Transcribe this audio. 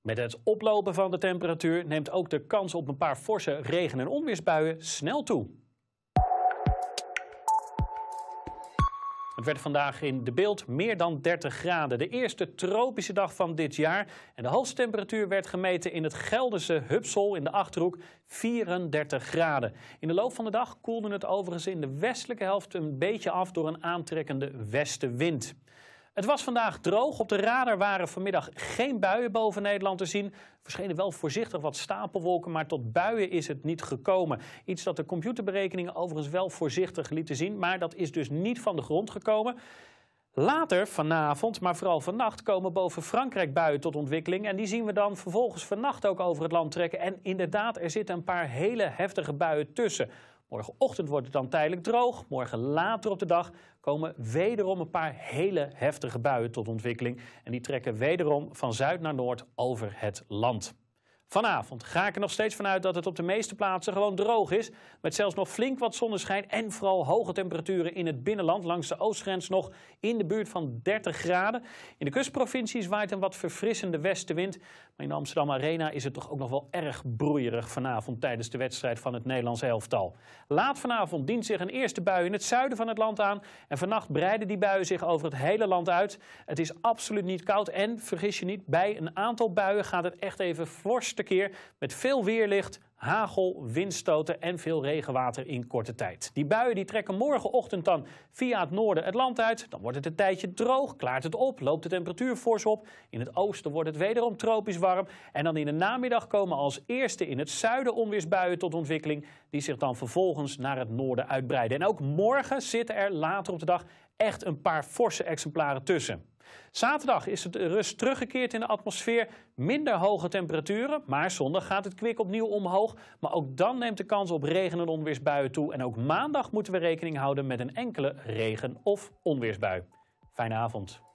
Met het oplopen van de temperatuur neemt ook de kans op een paar forse regen- en onweersbuien snel toe. Het werd vandaag in de beeld meer dan 30 graden. De eerste tropische dag van dit jaar. En de hoogste temperatuur werd gemeten in het Gelderse Hupsel in de Achterhoek 34 graden. In de loop van de dag koelde het overigens in de westelijke helft een beetje af door een aantrekkende westenwind. Het was vandaag droog. Op de radar waren vanmiddag geen buien boven Nederland te zien. Er verschenen wel voorzichtig wat stapelwolken, maar tot buien is het niet gekomen. Iets dat de computerberekeningen overigens wel voorzichtig lieten zien, maar dat is dus niet van de grond gekomen. Later vanavond, maar vooral vannacht, komen boven Frankrijk buien tot ontwikkeling. En die zien we dan vervolgens vannacht ook over het land trekken. En inderdaad, er zitten een paar hele heftige buien tussen. Morgenochtend wordt het dan tijdelijk droog. Morgen later op de dag komen wederom een paar hele heftige buien tot ontwikkeling. En die trekken wederom van zuid naar noord over het land. Vanavond ga ik er nog steeds vanuit dat het op de meeste plaatsen gewoon droog is. Met zelfs nog flink wat zonneschijn en vooral hoge temperaturen in het binnenland. Langs de oostgrens nog in de buurt van 30 graden. In de kustprovincies waait een wat verfrissende westenwind. Maar in de Amsterdam Arena is het toch ook nog wel erg broeierig vanavond tijdens de wedstrijd van het Nederlands elftal. Laat vanavond dient zich een eerste bui in het zuiden van het land aan. En vannacht breiden die buien zich over het hele land uit. Het is absoluut niet koud en vergis je niet, bij een aantal buien gaat het echt even vorst keer met veel weerlicht, hagel, windstoten en veel regenwater in korte tijd. Die buien die trekken morgenochtend dan via het noorden het land uit. Dan wordt het een tijdje droog, klaart het op, loopt de temperatuur fors op. In het oosten wordt het wederom tropisch warm. En dan in de namiddag komen als eerste in het zuiden onweersbuien tot ontwikkeling... die zich dan vervolgens naar het noorden uitbreiden. En ook morgen zitten er later op de dag echt een paar forse exemplaren tussen. Zaterdag is het rust teruggekeerd in de atmosfeer. Minder hoge temperaturen, maar zondag gaat het kwik opnieuw omhoog. Maar ook dan neemt de kans op regen- en onweersbuien toe. En ook maandag moeten we rekening houden met een enkele regen- of onweersbui. Fijne avond.